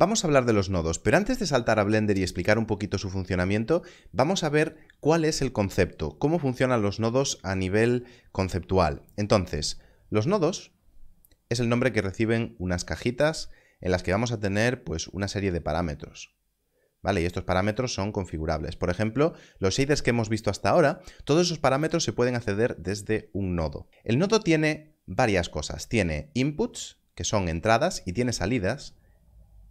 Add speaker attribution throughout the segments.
Speaker 1: Vamos a hablar de los nodos, pero antes de saltar a Blender y explicar un poquito su funcionamiento, vamos a ver cuál es el concepto, cómo funcionan los nodos a nivel conceptual. Entonces, los nodos es el nombre que reciben unas cajitas en las que vamos a tener pues una serie de parámetros. ¿Vale? Y estos parámetros son configurables. Por ejemplo, los shaders que hemos visto hasta ahora, todos esos parámetros se pueden acceder desde un nodo. El nodo tiene varias cosas. Tiene inputs, que son entradas, y tiene salidas,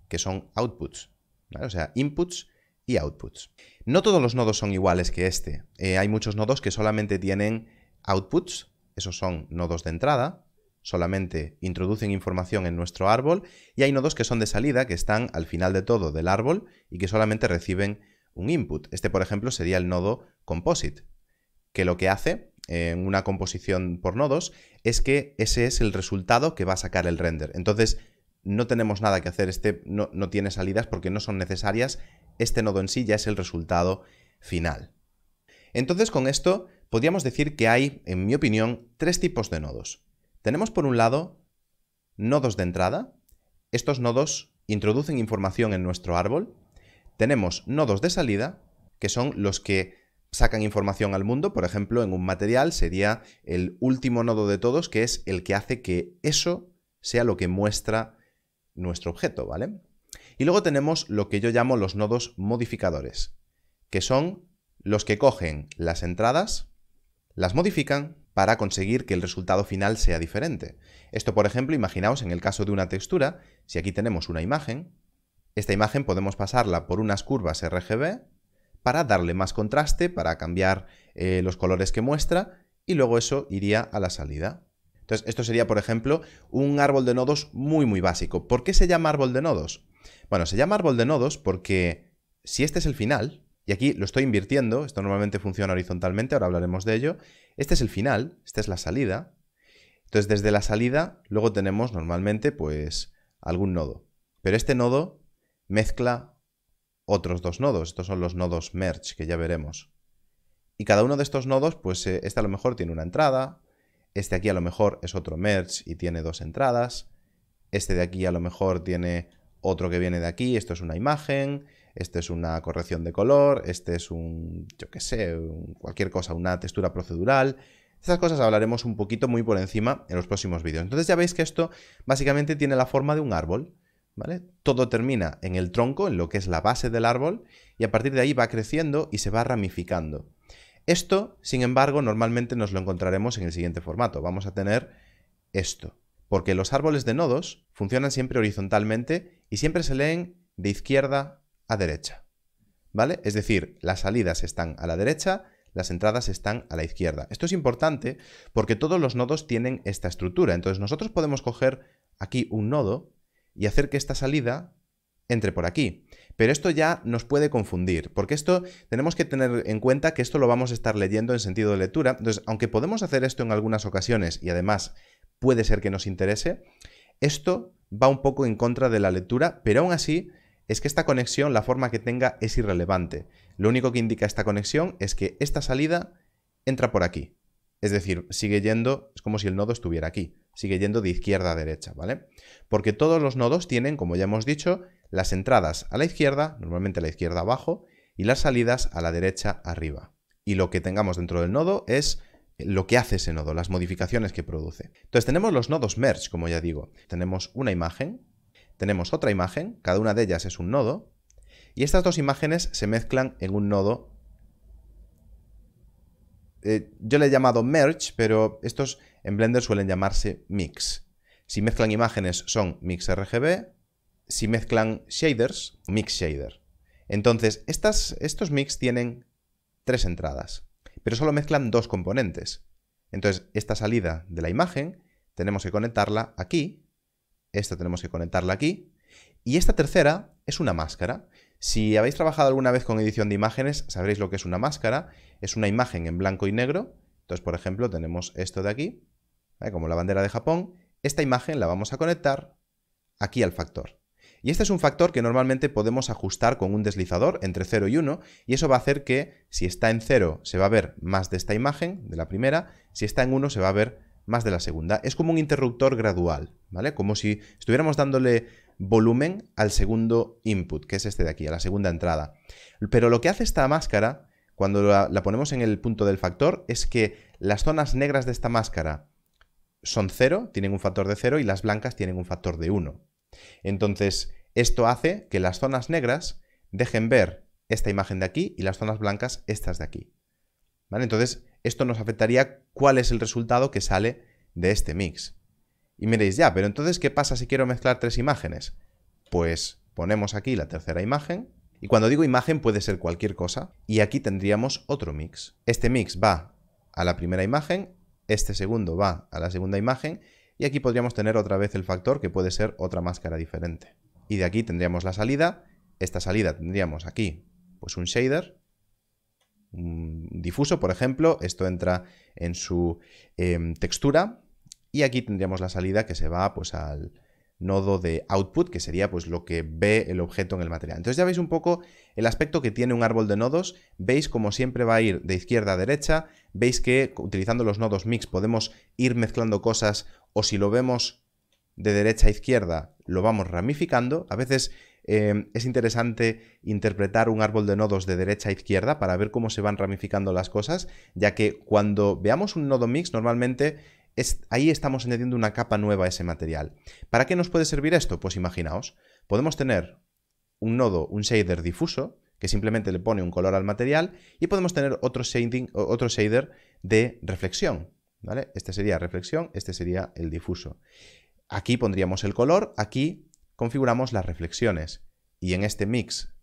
Speaker 1: que son outputs, o sea, inputs y outputs. No todos los nodos son iguales que este. Eh, hay muchos nodos que solamente tienen outputs, esos son nodos de entrada, solamente introducen información en nuestro árbol, y hay nodos que son de salida, que están al final de todo del árbol y que solamente reciben un input. Este, por ejemplo, sería el nodo composite, que lo que hace eh, en una composición por nodos es que ese es el resultado que va a sacar el render. Entonces, no tenemos nada que hacer, este no, no tiene salidas porque no son necesarias, este nodo en sí ya es el resultado final. Entonces con esto podríamos decir que hay, en mi opinión, tres tipos de nodos. Tenemos por un lado nodos de entrada, estos nodos introducen información en nuestro árbol, tenemos nodos de salida, que son los que sacan información al mundo, por ejemplo, en un material sería el último nodo de todos, que es el que hace que eso sea lo que muestra nuestro objeto, ¿vale? Y luego tenemos lo que yo llamo los nodos modificadores, que son los que cogen las entradas, las modifican para conseguir que el resultado final sea diferente. Esto, por ejemplo, imaginaos en el caso de una textura, si aquí tenemos una imagen, esta imagen podemos pasarla por unas curvas RGB para darle más contraste, para cambiar eh, los colores que muestra y luego eso iría a la salida. Entonces, esto sería, por ejemplo, un árbol de nodos muy, muy básico. ¿Por qué se llama árbol de nodos? Bueno, se llama árbol de nodos porque si este es el final, y aquí lo estoy invirtiendo, esto normalmente funciona horizontalmente, ahora hablaremos de ello, este es el final, esta es la salida, entonces desde la salida luego tenemos normalmente pues algún nodo, pero este nodo mezcla otros dos nodos, estos son los nodos merge que ya veremos. Y cada uno de estos nodos, pues eh, este a lo mejor tiene una entrada, este aquí a lo mejor es otro merge y tiene dos entradas. Este de aquí a lo mejor tiene otro que viene de aquí. Esto es una imagen. Este es una corrección de color. Este es un, yo qué sé, cualquier cosa, una textura procedural. Estas cosas hablaremos un poquito muy por encima en los próximos vídeos. Entonces ya veis que esto básicamente tiene la forma de un árbol. Todo termina en el tronco, en lo que es la base del árbol, y a partir de ahí va creciendo y se va ramificando. Esto, sin embargo, normalmente nos lo encontraremos en el siguiente formato. Vamos a tener esto, porque los árboles de nodos funcionan siempre horizontalmente y siempre se leen de izquierda a derecha. ¿Vale? Es decir, las salidas están a la derecha, las entradas están a la izquierda. Esto es importante porque todos los nodos tienen esta estructura. Entonces nosotros podemos coger aquí un nodo y hacer que esta salida entre por aquí. Pero esto ya nos puede confundir, porque esto tenemos que tener en cuenta que esto lo vamos a estar leyendo en sentido de lectura. Entonces, aunque podemos hacer esto en algunas ocasiones y además puede ser que nos interese, esto va un poco en contra de la lectura, pero aún así es que esta conexión, la forma que tenga, es irrelevante. Lo único que indica esta conexión es que esta salida entra por aquí. Es decir, sigue yendo, es como si el nodo estuviera aquí, sigue yendo de izquierda a derecha, ¿vale? Porque todos los nodos tienen, como ya hemos dicho, las entradas a la izquierda, normalmente a la izquierda abajo, y las salidas a la derecha arriba. Y lo que tengamos dentro del nodo es lo que hace ese nodo, las modificaciones que produce. Entonces tenemos los nodos merge, como ya digo. Tenemos una imagen, tenemos otra imagen, cada una de ellas es un nodo, y estas dos imágenes se mezclan en un nodo eh, yo le he llamado merge, pero estos en Blender suelen llamarse mix. Si mezclan imágenes son mix RGB, si mezclan shaders, mix shader. Entonces, estos mix tienen tres entradas, pero solo mezclan dos componentes. Entonces, esta salida de la imagen tenemos que conectarla aquí, esta tenemos que conectarla aquí, y esta tercera es una máscara. Si habéis trabajado alguna vez con edición de imágenes, sabréis lo que es una máscara. Es una imagen en blanco y negro. Entonces, por ejemplo, tenemos esto de aquí, como la bandera de Japón. Esta imagen la vamos a conectar aquí al factor. Y este es un factor que normalmente podemos ajustar con un deslizador entre 0 y 1, y eso va a hacer que si está en 0 se va a ver más de esta imagen, de la primera, si está en 1 se va a ver más de la segunda. Es como un interruptor gradual, ¿vale? Como si estuviéramos dándole volumen al segundo input, que es este de aquí, a la segunda entrada. Pero lo que hace esta máscara, cuando la, ponemos en el punto del factor, es que las zonas negras de esta máscara son 0, tienen un factor de 0, y las blancas tienen un factor de 1. Entonces, esto hace que las zonas negras dejen ver esta imagen de aquí y las zonas blancas estas de aquí. ¿Vale? Entonces, esto nos afectaría cuál es el resultado que sale de este mix. Y miréis, ya, pero entonces, ¿qué pasa si quiero mezclar tres imágenes? Pues ponemos aquí la tercera imagen, y cuando digo imagen puede ser cualquier cosa, y aquí tendríamos otro mix. Este mix va a la primera imagen, este segundo va a la segunda imagen, y aquí podríamos tener otra vez el factor que puede ser otra máscara diferente. Y de aquí tendríamos la salida, esta salida tendríamos aquí pues un shader, un difuso por ejemplo, esto entra en su em, textura, y aquí tendríamos la salida que se va pues al nodo de output, que sería pues lo que ve el objeto en el material. Entonces ya veis un poco el aspecto que tiene un árbol de nodos, veis como siempre va a ir de izquierda a derecha, veis que utilizando los nodos mix podemos ir mezclando cosas o si lo vemos de derecha a izquierda lo vamos ramificando, a veces eh, es interesante interpretar un árbol de nodos de derecha a izquierda para ver cómo se van ramificando las cosas, ya que cuando veamos un nodo mix normalmente ahí estamos añadiendo una capa nueva a ese material. ¿Para qué nos puede servir esto? Pues imaginaos, podemos tener un nodo, un shader difuso, que simplemente le pone un color al material, y podemos tener otro, otro shader de reflexión. ¿vale? Este sería reflexión, este sería el difuso. Aquí pondríamos el color, aquí configuramos las reflexiones. Y en este mix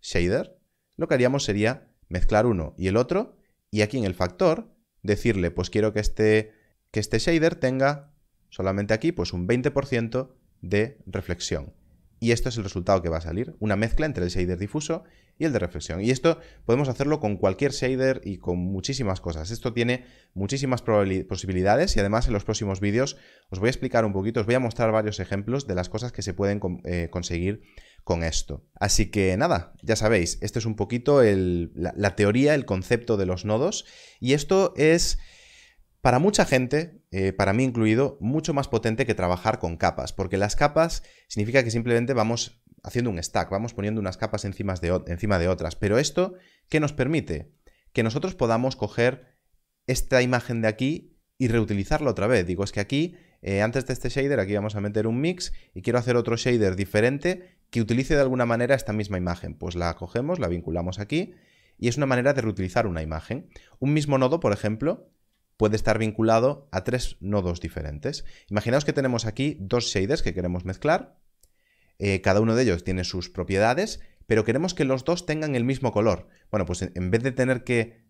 Speaker 1: shader, lo que haríamos sería mezclar uno y el otro, y aquí en el factor decirle, pues quiero que este que este shader tenga solamente aquí pues un 20% de reflexión. Y esto es el resultado que va a salir, una mezcla entre el shader difuso y el de reflexión. Y esto podemos hacerlo con cualquier shader y con muchísimas cosas. Esto tiene muchísimas posibilidades y además en los próximos vídeos os voy a explicar un poquito, os voy a mostrar varios ejemplos de las cosas que se pueden eh, conseguir con esto. Así que nada, ya sabéis, este es un poquito la teoría, el concepto de los nodos y esto es para mucha gente, eh, para mí incluido, mucho más potente que trabajar con capas, porque las capas significa que simplemente vamos haciendo un stack, vamos poniendo unas capas encima de, otras. Pero esto, ¿qué nos permite? Que nosotros podamos coger esta imagen de aquí y reutilizarla otra vez. Digo, es que aquí, eh, antes de este shader, aquí vamos a meter un mix y quiero hacer otro shader diferente que utilice de alguna manera esta misma imagen. Pues la cogemos, la vinculamos aquí y es una manera de reutilizar una imagen. Un mismo nodo, por ejemplo, puede estar vinculado a tres nodos diferentes. Imaginaos que tenemos aquí dos shaders que queremos mezclar. Eh, cada uno de ellos tiene sus propiedades, pero queremos que los dos tengan el mismo color. Bueno, pues en vez de tener que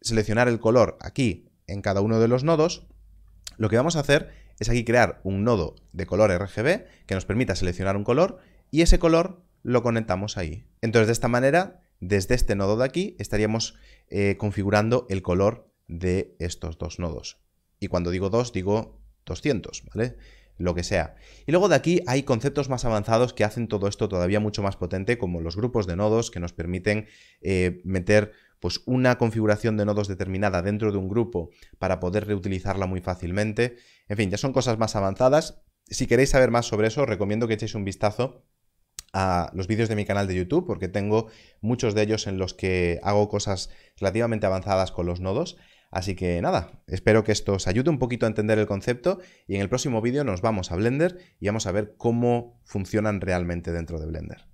Speaker 1: seleccionar el color aquí en cada uno de los nodos, lo que vamos a hacer es aquí crear un nodo de color RGB que nos permita seleccionar un color y ese color lo conectamos ahí. Entonces de esta manera, desde este nodo de aquí, estaríamos eh, configurando el color de estos dos nodos. Y cuando digo dos digo 200, ¿vale? Lo que sea. Y luego de aquí hay conceptos más avanzados que hacen todo esto todavía mucho más potente, como los grupos de nodos que nos permiten eh, meter pues una configuración de nodos determinada dentro de un grupo para poder reutilizarla muy fácilmente. En fin, ya son cosas más avanzadas. Si queréis saber más sobre eso, recomiendo que echéis un vistazo a los vídeos de mi canal de YouTube, porque tengo muchos de ellos en los que hago cosas relativamente avanzadas con los nodos. Así que nada, espero que esto os ayude un poquito a entender el concepto y en el próximo vídeo nos vamos a Blender y vamos a ver cómo funcionan realmente dentro de Blender.